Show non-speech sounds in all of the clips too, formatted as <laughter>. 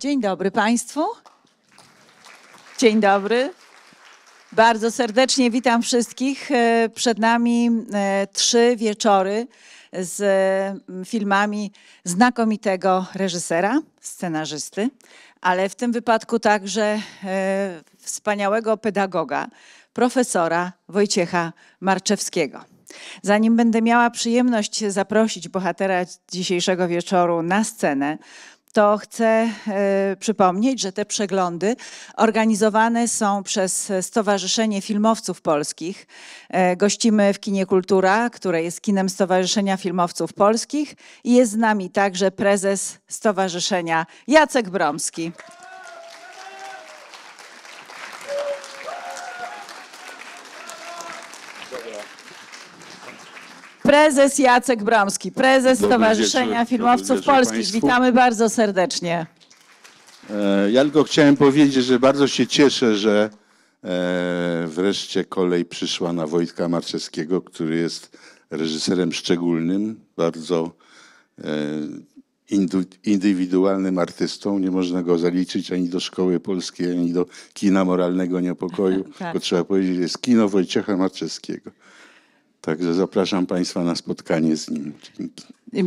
Dzień dobry Państwu. Dzień dobry. Bardzo serdecznie witam wszystkich. E, przed nami e, trzy wieczory z mm, filmami znakomitego reżysera, scenarzysty, ale w tym wypadku także e, wspaniałego pedagoga, profesora Wojciecha Marczewskiego. Zanim będę miała przyjemność zaprosić bohatera dzisiejszego wieczoru na scenę, to chcę e, przypomnieć, że te przeglądy organizowane są przez Stowarzyszenie Filmowców Polskich. E, gościmy w Kinie Kultura, które jest kinem Stowarzyszenia Filmowców Polskich i jest z nami także prezes stowarzyszenia Jacek Bromski. prezes Jacek Bromski, prezes Stowarzyszenia wieczór, Filmowców Polskich. Państwu. Witamy bardzo serdecznie. E, ja tylko chciałem powiedzieć, że bardzo się cieszę, że e, wreszcie kolej przyszła na Wojtka Marczewskiego, który jest reżyserem szczególnym, bardzo e, indywidualnym artystą. Nie można go zaliczyć ani do szkoły polskiej, ani do kina moralnego niepokoju. <laughs> Tak. Bo trzeba powiedzieć, że jest kino Wojciecha Marczewskiego. Także zapraszam Państwa na spotkanie z nim. Dzięki.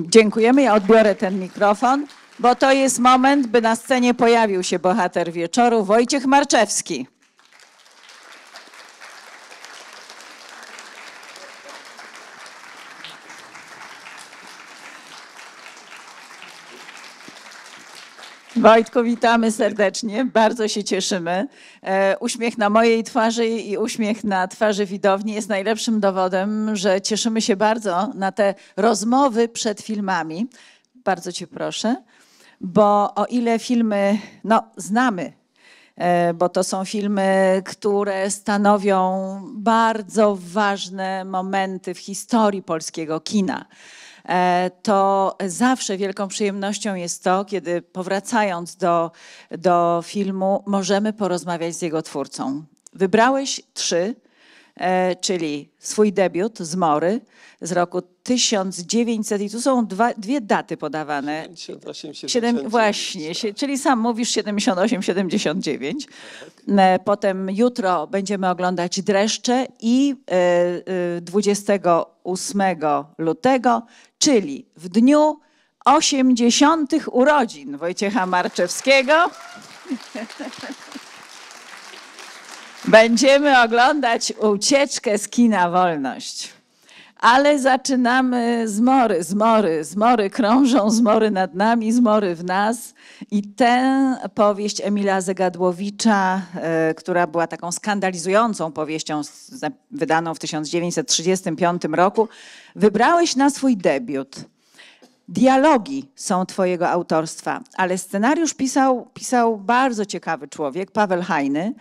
Dziękujemy. Ja odbiorę ten mikrofon, bo to jest moment, by na scenie pojawił się bohater wieczoru Wojciech Marczewski. Wojtku, witamy serdecznie. Bardzo się cieszymy. E, uśmiech na mojej twarzy i uśmiech na twarzy widowni jest najlepszym dowodem, że cieszymy się bardzo na te rozmowy przed filmami. Bardzo Cię proszę, bo o ile filmy no, znamy, e, bo to są filmy, które stanowią bardzo ważne momenty w historii polskiego kina. E, to zawsze wielką przyjemnością jest to, kiedy powracając do, do filmu, możemy porozmawiać z jego twórcą. Wybrałeś trzy E, czyli swój debiut z Mory z roku 1900 i tu są dwa, dwie daty podawane. 78, Właśnie, tak. czyli sam mówisz 78, 79. E, potem jutro będziemy oglądać dreszcze i 28 e, lutego, czyli w dniu 80. urodzin Wojciecha Marczewskiego. <laughs> Będziemy oglądać ucieczkę z kina Wolność. Ale zaczynamy zmory, zmory, zmory krążą, zmory nad nami, zmory w nas. I tę powieść Emila Zegadłowicza, e, która była taką skandalizującą powieścią wydaną w 1935 roku, wybrałeś na swój debiut. Dialogi są twojego autorstwa, ale scenariusz pisał, pisał bardzo ciekawy człowiek, Paweł Hajny.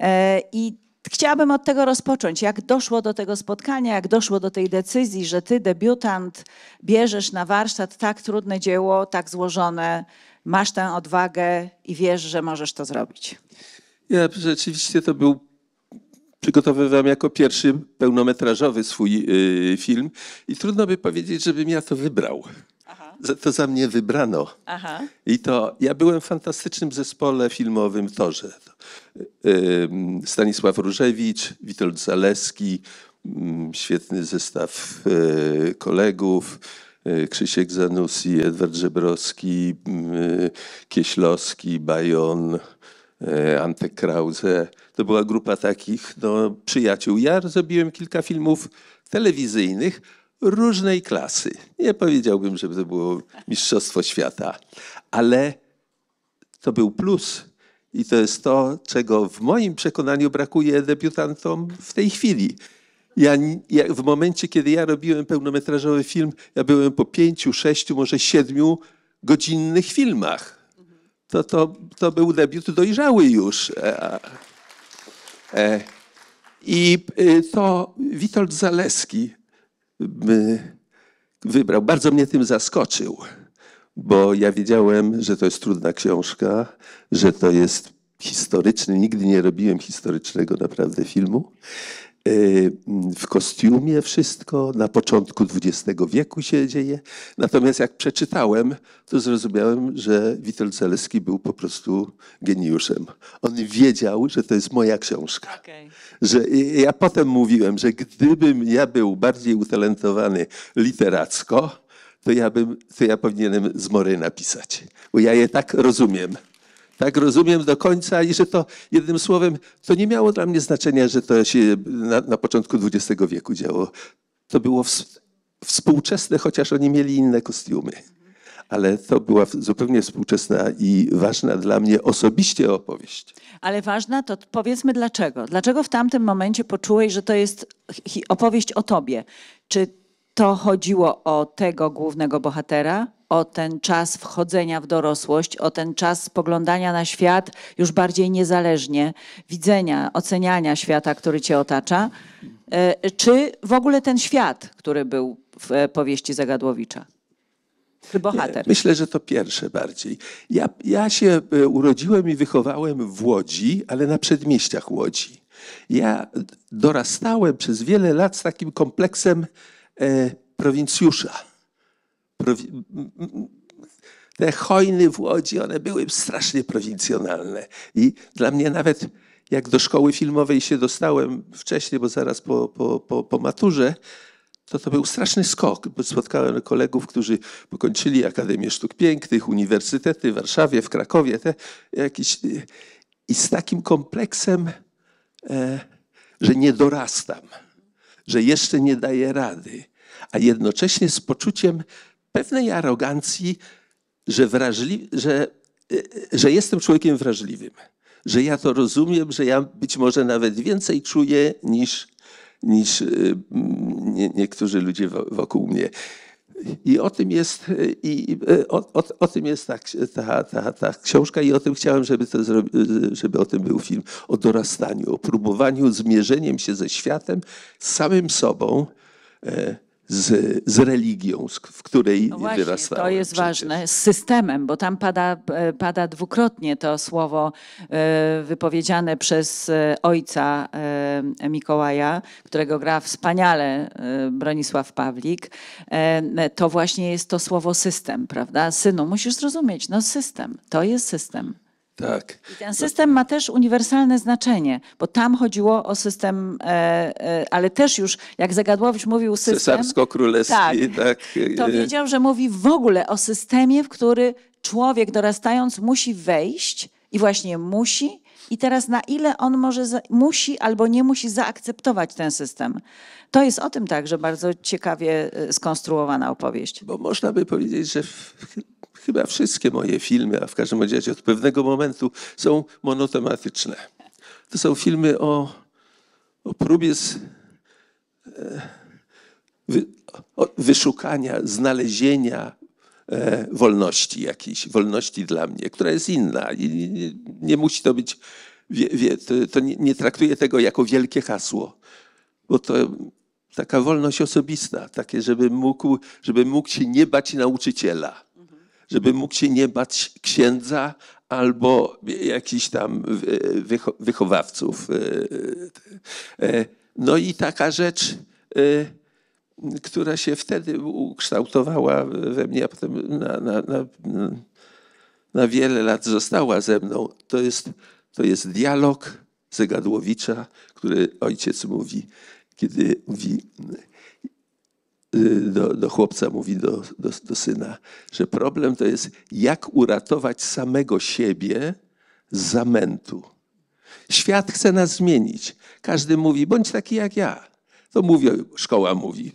E, I chciałabym od tego rozpocząć. Jak doszło do tego spotkania, jak doszło do tej decyzji, że ty, debiutant, bierzesz na warsztat tak trudne dzieło, tak złożone, masz tę odwagę i wiesz, że możesz to zrobić? Ja rzeczywiście to był. Przygotowywałem jako pierwszy pełnometrażowy swój y, film i trudno by powiedzieć, żebym ja to wybrał to za mnie wybrano. Aha. I to ja byłem w fantastycznym zespole filmowym Torze. Y, Stanisław Różewicz, Witold Zaleski, świetny zestaw y, kolegów. Y, Krzysiek Zanussi, Edward Żebrowski, Kieślowski, Bajon, Antek Krause. To była grupa takich no, przyjaciół. Ja zrobiłem kilka filmów telewizyjnych, różnej klasy. Nie powiedziałbym, żeby to było Mistrzostwo Świata, ale to był plus. I to jest to, czego w moim przekonaniu brakuje debiutantom w tej chwili. Ja, ja, w momencie, kiedy ja robiłem pełnometrażowy film, ja byłem po pięciu, sześciu, może siedmiu godzinnych filmach. To, to, to był debiut dojrzały już. E, e, I y, to Witold Zaleski wybrał. Bardzo mnie tym zaskoczył, bo ja wiedziałem, że to jest trudna książka, że to jest historyczny. Nigdy nie robiłem historycznego naprawdę filmu. Y, w kostiumie wszystko, na początku XX wieku się dzieje. Natomiast jak przeczytałem, to zrozumiałem, że Witold Zaleski był po prostu geniuszem. On wiedział, że to jest moja książka. Okay. Że ja potem mówiłem, że gdybym ja był bardziej utalentowany literacko, to ja, bym, to ja powinienem z Mory napisać, bo ja je tak rozumiem. Tak rozumiem do końca i że to jednym słowem, to nie miało dla mnie znaczenia, że to się na, na początku XX wieku działo. To było w, współczesne, chociaż oni mieli inne kostiumy. Ale to była zupełnie współczesna i ważna dla mnie osobiście opowieść. Ale ważna to powiedzmy dlaczego. Dlaczego w tamtym momencie poczułeś, że to jest opowieść o tobie? Czy to chodziło o tego głównego bohatera, o ten czas wchodzenia w dorosłość, o ten czas spoglądania na świat już bardziej niezależnie, widzenia, oceniania świata, który cię otacza, e, czy w ogóle ten świat, który był w e, powieści Zagadłowicza? Czy bohater? Nie, myślę, że to pierwsze bardziej. Ja, ja się e, urodziłem i wychowałem w Łodzi, ale na przedmieściach Łodzi. Ja dorastałem przez wiele lat z takim kompleksem E, prowincjusza. Te hojny w Łodzi, one były strasznie prowincjonalne. I dla mnie nawet jak do szkoły filmowej się dostałem wcześniej, bo zaraz po, po, po, po maturze, to to był straszny skok, bo spotkałem kolegów, którzy pokończyli Akademię Sztuk Pięknych, uniwersytety w Warszawie, w Krakowie, te jakieś, i z takim kompleksem, e, że nie dorastam że jeszcze nie daje rady, a jednocześnie z poczuciem pewnej arogancji, że, wrażli, że, e, e, że jestem człowiekiem wrażliwym, że ja to rozumiem, że ja być może nawet więcej czuję niż, niż e, niektórzy ludzie wokół mnie. I o tym jest, e, i, e, o, o, o tym jest ta, ta, ta, ta, książka i o tym chciałem, żeby, to zrobi, e, żeby o tym był film. O dorastaniu, o próbowaniu zmierzeniem się ze światem, samym sobą, z, z religią, w której no wyrastałem. To jest przecież. ważne, z systemem, bo tam pada, e, pada dwukrotnie to słowo e, wypowiedziane przez e, ojca Mikołaja, którego gra wspaniale Bronisław Pawlik. To właśnie jest to słowo system, prawda? Synu, musisz zrozumieć, no system, to jest system. Tak. I ten no. system ma też uniwersalne znaczenie, bo tam chodziło o system, e, e, ale też już, jak Zagadłowicz mówił system... Cesarsko-królewski, tak, tak. To e, wiedział, że mówi w ogóle o systemie, w który człowiek dorastając musi wejść i właśnie musi i teraz na ile on może, za, musi albo nie musi zaakceptować ten system. To jest o tym także bardzo ciekawie e, skonstruowana opowieść. Bo można by powiedzieć, że w, chyba wszystkie moje filmy, a w każdym razie od pewnego momentu są monotematyczne. To są filmy o, o próbie z, e, wy, o wyszukania, znalezienia e, wolności jakiejś, wolności dla mnie, która jest inna. I nie, nie, musi to być, wie, wie, to, to nie, nie traktuję tego jako wielkie hasło, bo to taka wolność osobista, takie, żeby mógł, żeby mógł się nie bać nauczyciela żeby mógł się nie bać księdza albo jakichś tam e, wychowawców. E, e, no i taka rzecz, która się wtedy ukształtowała we mnie, a potem na, na, na, na wiele lat została ze mną, to jest, to jest dialog Zegadłowicza, który ojciec mówi, kiedy mówi, Y, do, do chłopca mówi do, do, do syna, że problem to jest, jak uratować samego siebie z zamętu. Świat chce nas zmienić. Każdy mówi, bądź taki jak ja. To mówi szkoła mówi.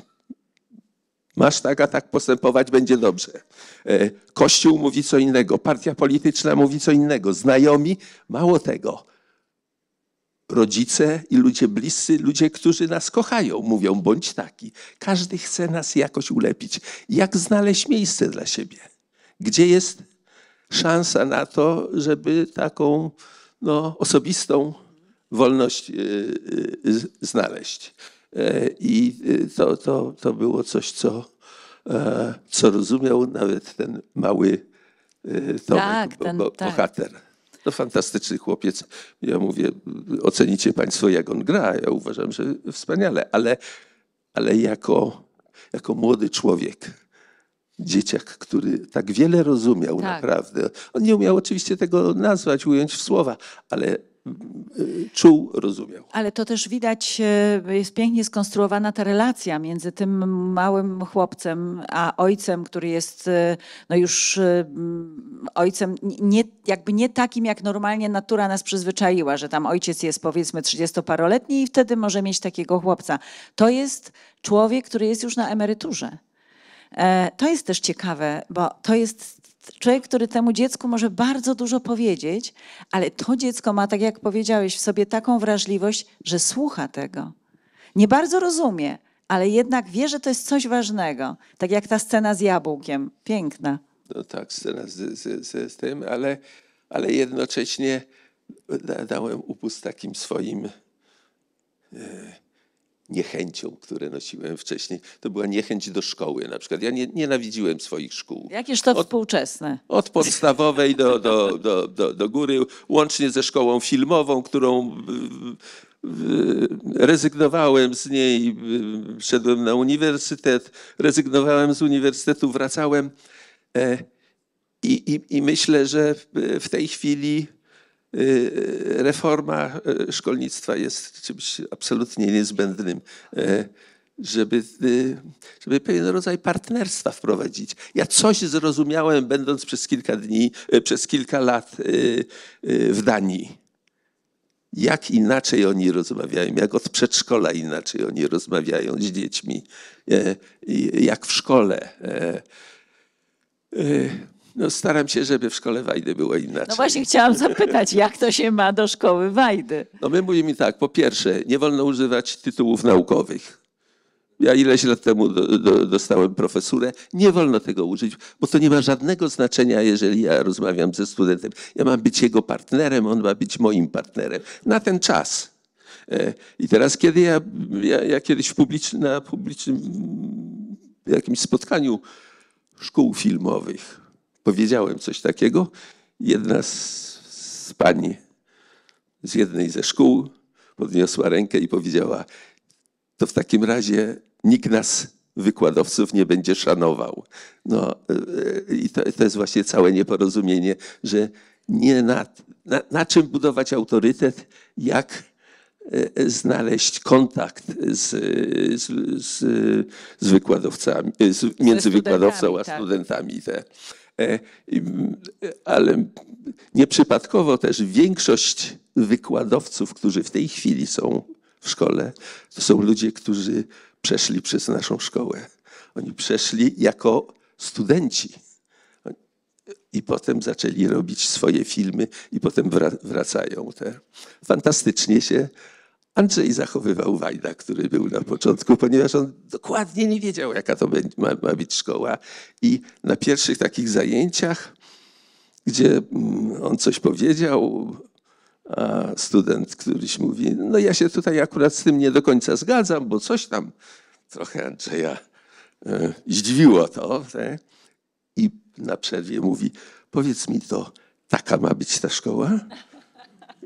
Masz tak, a tak postępować będzie dobrze. E, Kościół mówi co innego, partia polityczna mówi co innego, znajomi, mało tego rodzice i ludzie bliscy, ludzie, którzy nas kochają, mówią: bądź taki. Każdy chce nas jakoś ulepić. Jak znaleźć miejsce dla siebie? Gdzie jest szansa na to, żeby taką no, osobistą wolność y, y, y, znaleźć? E, I to, to, to było coś, co, e, co rozumiał nawet ten mały Tomek, tak, ten, bo, bo, tak. bohater fantastyczny chłopiec. Ja mówię, ocenicie Państwo, jak on gra. Ja uważam, że wspaniale, ale, ale jako, jako młody człowiek dzieciak, który tak wiele rozumiał tak. naprawdę. On nie umiał oczywiście tego nazwać, ująć w słowa, ale czuł, rozumiał. Ale to też widać, e, jest pięknie skonstruowana ta relacja między tym małym chłopcem a ojcem, który jest e, no już e, mm, ojcem nie, jakby nie takim, jak normalnie natura nas przyzwyczaiła, że tam ojciec jest powiedzmy 30-paroletni i wtedy może mieć takiego chłopca. To jest człowiek, który jest już na emeryturze. To jest też ciekawe, bo to jest człowiek, który temu dziecku może bardzo dużo powiedzieć, ale to dziecko ma, tak jak powiedziałeś, w sobie taką wrażliwość, że słucha tego. Nie bardzo rozumie, ale jednak wie, że to jest coś ważnego. Tak jak ta scena z jabłkiem. Piękna. No tak, scena z, z, z, z tym, ale, ale jednocześnie dałem upust takim swoim. Yy niechęcią, które nosiłem wcześniej, to była niechęć do szkoły na przykład. Ja nie, nienawidziłem swoich szkół. Jakież to od, współczesne? Od podstawowej do, do, do, do, do góry, łącznie ze szkołą filmową, którą rezygnowałem z niej, szedłem na uniwersytet, rezygnowałem z uniwersytetu, wracałem. E, I, i, i myślę, że w tej chwili Y, y, reforma y, szkolnictwa jest czymś absolutnie niezbędnym, e, żeby, żeby pewien rodzaj partnerstwa wprowadzić. Ja coś zrozumiałem, będąc przez kilka dni, przez kilka lat w Danii. Jak inaczej oni rozmawiają, jak od przedszkola inaczej oni rozmawiają z dziećmi, e, jak w szkole. E, no, staram się, żeby w szkole Wajdy było inaczej. No właśnie chciałam zapytać, jak to się ma do szkoły Wajdy? No my mówimy tak, po pierwsze, nie wolno używać tytułów naukowych. Ja ileś lat temu do, do, dostałem profesurę. Nie wolno tego użyć, bo to nie ma żadnego znaczenia, jeżeli ja rozmawiam ze studentem. Ja mam być jego partnerem, on ma być moim partnerem na ten czas. E, I teraz, kiedy ja, ja, ja kiedyś na publicznym jakimś spotkaniu szkół filmowych powiedziałem coś takiego, jedna z, z pani z jednej ze szkół podniosła rękę i powiedziała: To w takim razie nikt nas, wykładowców, nie będzie szanował. No e, i to, to jest właśnie całe nieporozumienie, że nie na, na, na czym budować autorytet, jak e, znaleźć kontakt z, z, z, z wykładowcami, między wykładowcą a tak. studentami. Te. E, ale nieprzypadkowo też większość wykładowców, którzy w tej chwili są w szkole, to są ludzie, którzy przeszli przez naszą szkołę. Oni przeszli jako studenci. I potem zaczęli robić swoje filmy, i potem wracają. Te fantastycznie się Andrzej zachowywał Wajda, który był na początku, ponieważ on dokładnie nie wiedział, jaka to ma, być szkoła. I na pierwszych takich zajęciach, gdzie mm, on coś powiedział, a student któryś mówi, no ja się tutaj akurat z tym nie do końca zgadzam, bo coś tam trochę Andrzeja e, zdziwiło to. I na przerwie mówi, powiedz mi to, taka ma być ta szkoła?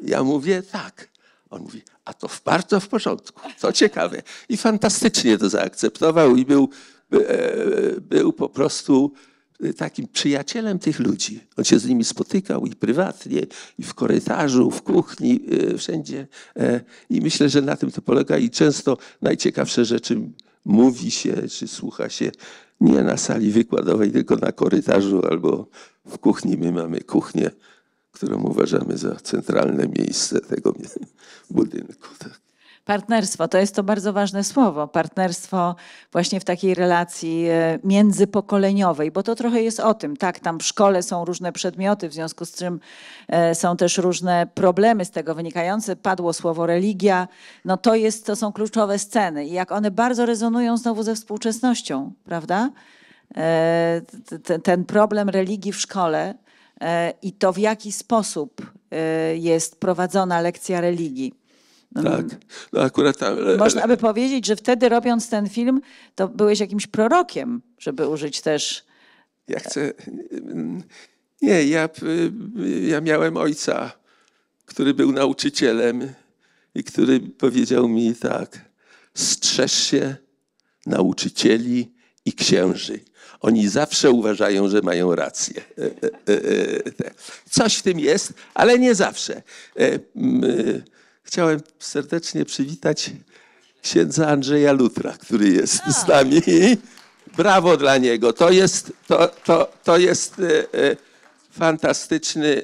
Ja mówię, tak. On mówi, a to bardzo w porządku, to ciekawe. I fantastycznie to zaakceptował i był, e, był po prostu e, takim przyjacielem tych ludzi. On się z nimi spotykał i prywatnie, i w korytarzu, w kuchni, e, wszędzie. I myślę, że na tym to polega i często najciekawsze rzeczy mówi się czy słucha się nie na sali wykładowej, tylko na korytarzu albo w kuchni. My mamy kuchnię którą uważamy za centralne miejsce tego <laughs> budynku. Tak. Partnerstwo to jest to bardzo ważne słowo. Partnerstwo właśnie w takiej relacji e, międzypokoleniowej, bo to trochę jest o tym. Tak, tam w szkole są różne przedmioty, w związku z czym e, są też różne problemy z tego wynikające. Padło słowo religia. No to, jest, to są kluczowe sceny i jak one bardzo rezonują znowu ze współczesnością, prawda? E, ten problem religii w szkole E, i to w jaki sposób e, jest prowadzona lekcja religii. No, tak, no akurat tam. Można by powiedzieć, że wtedy robiąc ten film, to byłeś jakimś prorokiem, żeby użyć też. Ja chcę. Nie, ja, ja miałem ojca, który był nauczycielem i który powiedział mi tak: strzeż się nauczycieli i księży. Oni zawsze uważają, że mają rację. E, e, e, Coś w tym jest, ale nie zawsze. Chciałem serdecznie przywitać księdza Andrzeja Lutra, który jest z nami. Brawo dla niego. To jest, to, to, to jest fantastyczny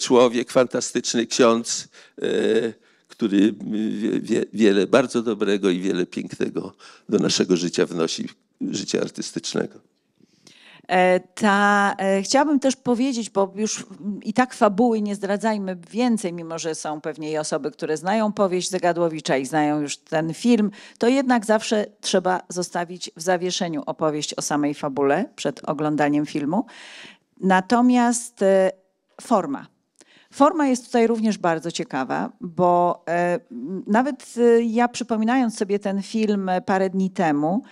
człowiek, fantastyczny ksiądz, który wiele bardzo dobrego i wiele pięknego do naszego życia wnosi, życia artystycznego. E, ta, e, chciałabym też powiedzieć, bo już i tak fabuły nie zdradzajmy więcej, mimo że są pewnie i osoby, które znają powieść Zagadłowicza i znają już ten film, to jednak zawsze trzeba zostawić w zawieszeniu opowieść o samej fabule przed oglądaniem filmu. Natomiast e, forma. Forma jest tutaj również bardzo ciekawa, bo nawet ja przypominając sobie ten film parę dni temu,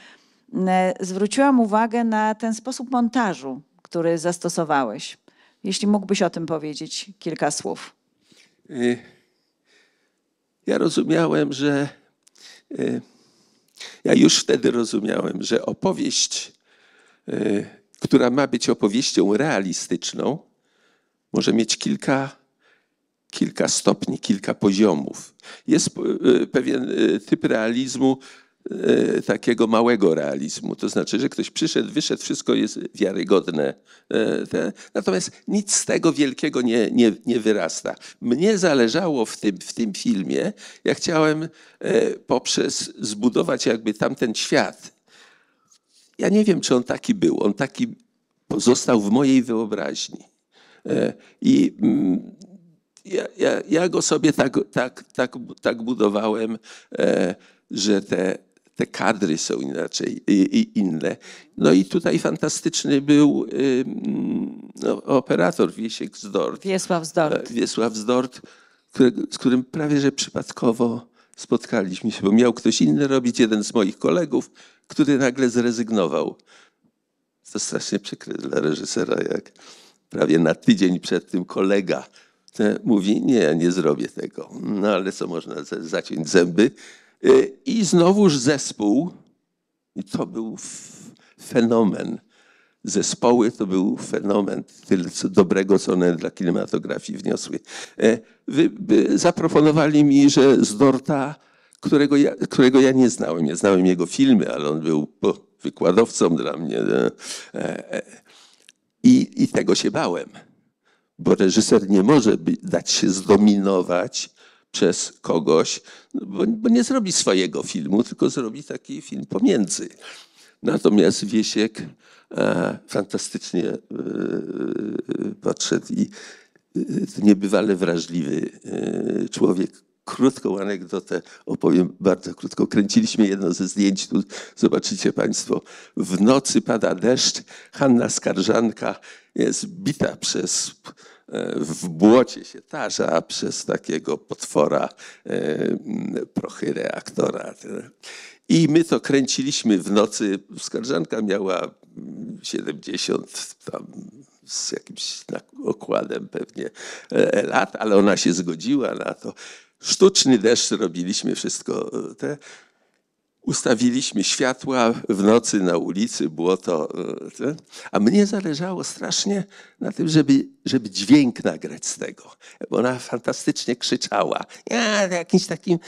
zwróciłam uwagę na ten sposób montażu, który zastosowałeś. Jeśli mógłbyś o tym powiedzieć kilka słów. Y, ja rozumiałem, że. Y, ja już wtedy rozumiałem, że opowieść, y, która ma być opowieścią realistyczną, może mieć kilka, kilka stopni, kilka poziomów. Jest pewien typ realizmu, E, takiego małego realizmu. To znaczy, że ktoś przyszedł, wyszedł, wszystko jest wiarygodne. E, natomiast nic z tego wielkiego nie, nie, nie wyrasta. Mnie zależało w tym, w tym filmie, ja chciałem e, poprzez zbudować jakby tamten świat. Ja nie wiem, czy on taki był. On taki pozostał w mojej wyobraźni. I mm, ja, ja, ja go sobie tak, tak, tak, tak budowałem, że te te kadry są inaczej, inne. No i tutaj fantastyczny był no, operator Wiesiek Zdort. Wiesław Zdort. E, Wiesław Zdort, którego, z którym prawie że przypadkowo spotkaliśmy się, bo miał ktoś inny robić, jeden z moich kolegów, który nagle zrezygnował. To strasznie przykre dla reżysera, jak prawie na tydzień przed tym kolega e, mówi, nie, ja nie zrobię tego. No ale co można zaciąć zęby? Y, I znowuż zespół, i to był fenomen. Zespoły to był fenomen, tyle co dobrego, co one dla kinematografii wniosły. E, zaproponowali mi, że z Dorta, którego ja, którego ja nie znałem, ja znałem jego filmy, ale on był wykładowcą dla mnie. E, e, I, i tego się bałem, bo reżyser nie może dać się zdominować przez kogoś, no bo, bo nie zrobi swojego filmu, tylko zrobi taki film pomiędzy. Natomiast Wiesiek e, fantastycznie e, podszedł i e, niebywale wrażliwy człowiek. Krótką anegdotę opowiem bardzo krótko. Kręciliśmy jedno ze zdjęć, tu zobaczycie Państwo. W nocy pada deszcz. Hanna Skarżanka jest bita przez E, w błocie się tarza przez takiego potwora e, prochy reaktora I my to kręciliśmy w nocy. Skarżanka miała 70 tam z jakimś okładem pewnie e, lat, ale ona się zgodziła na to. Sztuczny deszcz robiliśmy wszystko te. Ustawiliśmy światła w nocy na ulicy, było to. E, e, a mnie zależało strasznie na tym, żeby, żeby dźwięk nagrać z tego. Bo ona fantastycznie krzyczała. Ja, jakimś takim.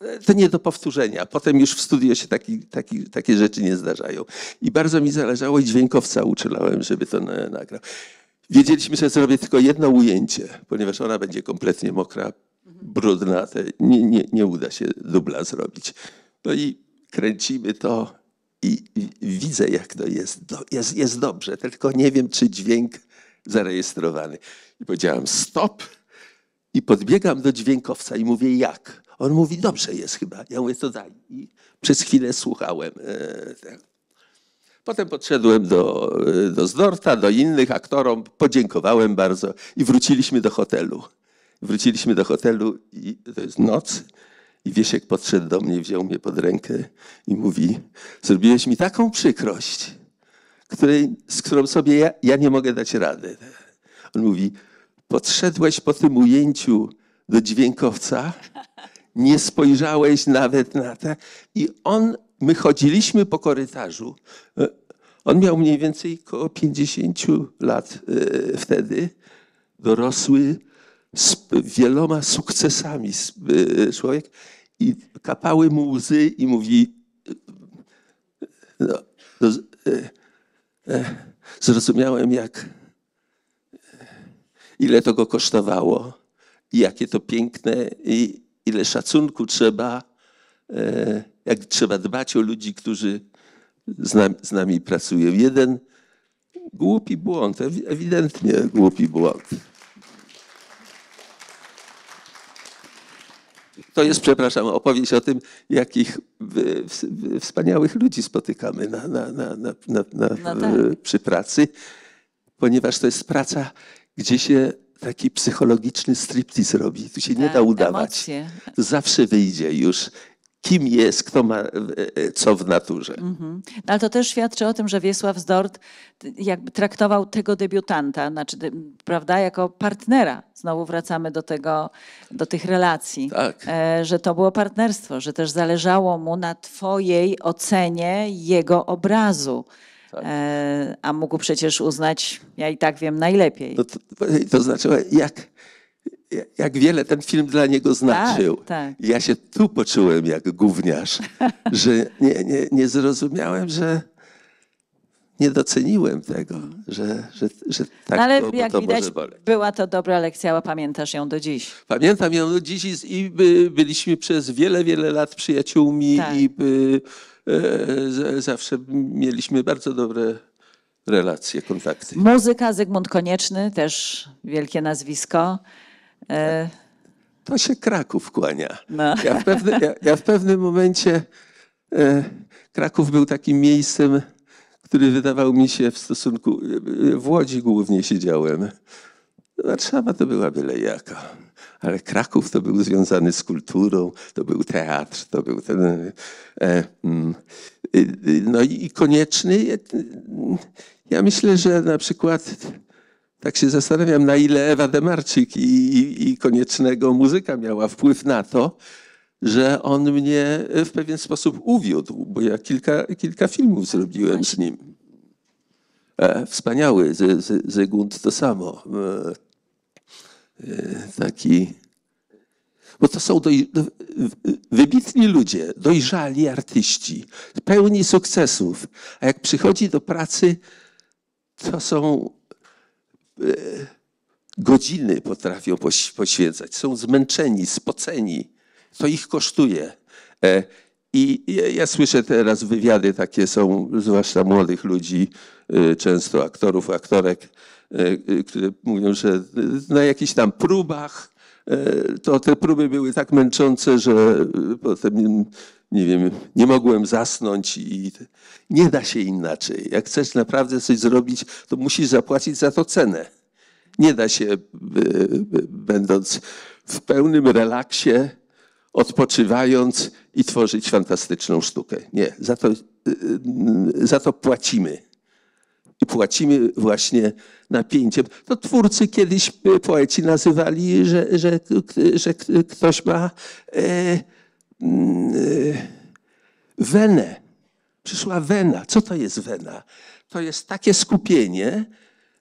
E, to nie do powtórzenia. Potem już w studio się taki, taki, takie rzeczy nie zdarzają. I bardzo mi zależało i dźwiękowca uczylałem, żeby to nagrał. Wiedzieliśmy, że zrobię tylko jedno ujęcie, ponieważ ona będzie kompletnie mokra, brudna, nie, nie, nie uda się dubla zrobić. No i kręcimy to i, widzę, jak to jest. jest. Jest dobrze, tylko nie wiem, czy dźwięk zarejestrowany. I powiedziałam stop i podbiegam do dźwiękowca i mówię jak. On mówi, dobrze jest chyba. Ja mówię, to daj. I przez chwilę słuchałem. E, Potem podszedłem do, e, do Zdorta, do innych aktorom, podziękowałem bardzo i wróciliśmy do hotelu. Wróciliśmy do hotelu i to jest noc. I Wiesiek podszedł do mnie, wziął mnie pod rękę i mówi: Zrobiłeś mi taką przykrość, której, z którą sobie ja, ja nie mogę dać rady. On mówi: Podszedłeś po tym ujęciu do dźwiękowca, nie spojrzałeś nawet na te. I on, my chodziliśmy po korytarzu. E, on miał mniej więcej około 50 lat yy, wtedy, dorosły, z wieloma sukcesami e, człowiek i kapały mu łzy i mówi, no, no, e, e, zrozumiałem jak, ile to go kosztowało i jakie to piękne i ile szacunku trzeba, e, jak trzeba dbać o ludzi, którzy z nami, z nami pracują. Jeden głupi błąd, ewidentnie głupi błąd. To jest, przepraszam, opowieść o tym, jakich wspaniałych ludzi spotykamy na, na, na, na, na, na no tak. przy pracy, ponieważ to jest praca, gdzie się taki psychologiczny striptiz robi. Tu się tak, nie da udawać. Emocje. Zawsze wyjdzie już kim jest, kto ma e, e, co w naturze. Mhm. No, ale to też świadczy o tym, że Wiesław Zdort jakby traktował tego debiutanta, znaczy, prawda, jako partnera. Znowu wracamy do tego, do tych relacji, tak. E, że to było partnerstwo, że też zależało mu na twojej ocenie jego obrazu. Tak. A mógł przecież uznać, ja i tak wiem najlepiej. No to, to znaczy, jak jak wiele ten film dla niego tak, znaczył. Tak, tak. Ja się tu poczułem jak gówniarz, <laughs> że nie, nie, nie zrozumiałem, że nie doceniłem tego, że, że, że tak no Ale to, jak to widać, była to dobra lekcja, a pamiętasz ją do dziś. Pamiętam ją do dziś i, i by, byliśmy przez wiele, wiele lat przyjaciółmi tak. i by, e, zawsze mieliśmy bardzo dobre relacje, kontakty. Muzyka, Zygmunt Konieczny, też wielkie nazwisko. E... To się Kraków kłania. No. Ja, w pewne, ja, ja, w pewnym momencie e, Kraków był takim miejscem, który wydawał mi się w stosunku. E, e, w Łodzi głównie siedziałem. Warszawa no, to była byle jaka. Ale Kraków to był związany z kulturą, to był teatr, to był ten. E, mm, e, no i konieczny. Ja myślę, że na przykład tak się zastanawiam, na ile Ewa Demarczyk i, i, i koniecznego muzyka miała wpływ na to, że on mnie w pewien sposób uwiódł, bo ja kilka, kilka filmów zrobiłem z nim. E, wspaniały Zegund to samo. E, e, taki. Bo to są doj... wybitni ludzie, dojrzali artyści, pełni sukcesów. A jak przychodzi do pracy, to są E, godziny potrafią poświęcać. Są zmęczeni, spoceni. To ich kosztuje. E, I ja słyszę teraz wywiady takie są, zwłaszcza młodych ludzi, e, często aktorów, aktorek, które mówią, że na jakichś tam próbach to te próby były tak męczące, że potem nie wiem, nie mogłem zasnąć i nie da się inaczej. Jak chcesz naprawdę coś zrobić, to musisz zapłacić za to cenę. Nie da się, e, e, będąc w pełnym relaksie, odpoczywając i tworzyć fantastyczną sztukę. Nie, za to, e, za to płacimy. I płacimy właśnie napięciem. To twórcy kiedyś, poeci nazywali, że, że, że ktoś ma... E, Y, wenę. Przyszła wena. Co to jest wena? To jest takie skupienie,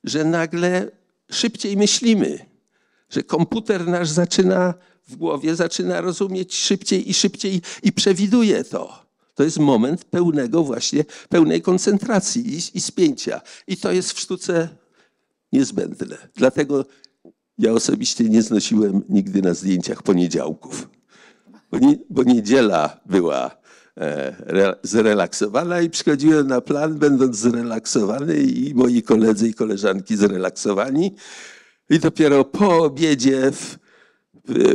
że nagle szybciej myślimy, że komputer nasz zaczyna w głowie, zaczyna rozumieć szybciej i szybciej i przewiduje to. To jest moment pełnego właśnie, pełnej koncentracji i, i spięcia. I to jest w sztuce niezbędne. Dlatego ja osobiście nie znosiłem nigdy na zdjęciach poniedziałków bo, nie, bo niedziela była e, re, zrelaksowana i przychodziłem na plan, będąc zrelaksowany i moi koledzy i koleżanki zrelaksowani. I dopiero po obiedzie w,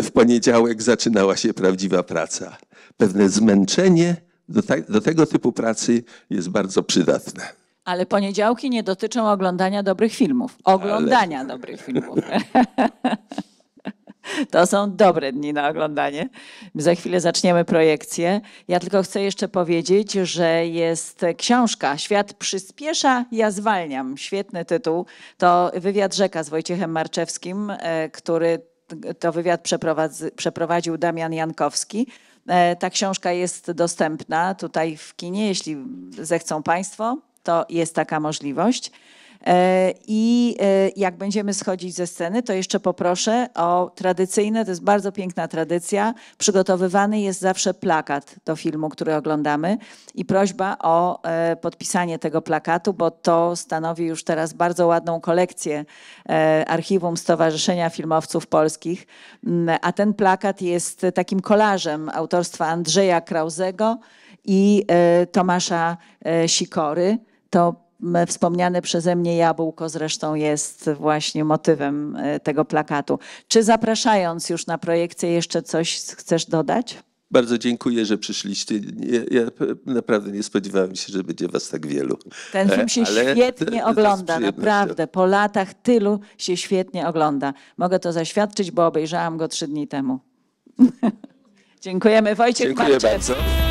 w poniedziałek zaczynała się prawdziwa praca. Pewne zmęczenie do, ta, do tego typu pracy jest bardzo przydatne. Ale poniedziałki nie dotyczą oglądania dobrych filmów. Oglądania Ale... dobrych filmów. <laughs> To są dobre dni na oglądanie. Za chwilę zaczniemy projekcję. Ja tylko chcę jeszcze powiedzieć, że jest książka Świat przyspiesza, ja zwalniam. Świetny tytuł. To wywiad rzeka z Wojciechem Marczewskim, e, który to wywiad przeprowadził Damian Jankowski. E, ta książka jest dostępna tutaj w kinie, jeśli zechcą Państwo, to jest taka możliwość. E, I e, jak będziemy schodzić ze sceny, to jeszcze poproszę o tradycyjne, to jest bardzo piękna tradycja. Przygotowywany jest zawsze plakat do filmu, który oglądamy i prośba o e, podpisanie tego plakatu, bo to stanowi już teraz bardzo ładną kolekcję Archiwum Stowarzyszenia Filmowców Polskich. Mm, a ten plakat jest takim kolażem autorstwa Andrzeja Krauzego i Tomasza Sikory. To wspomniane przeze mnie jabłko zresztą jest właśnie motywem e, tego plakatu. Czy zapraszając już na projekcję jeszcze coś chcesz dodać? Bardzo dziękuję, że przyszliście. Ja, ja, naprawdę nie spodziewałem się, że będzie was tak wielu. Ten film e, się Ale świetnie ogląda, naprawdę. Tak. Po latach tylu się świetnie ogląda. Mogę to zaświadczyć, bo obejrzałam go trzy dni temu. <laughs> Dziękujemy. Wojciech Dziękuję Marczewski. bardzo.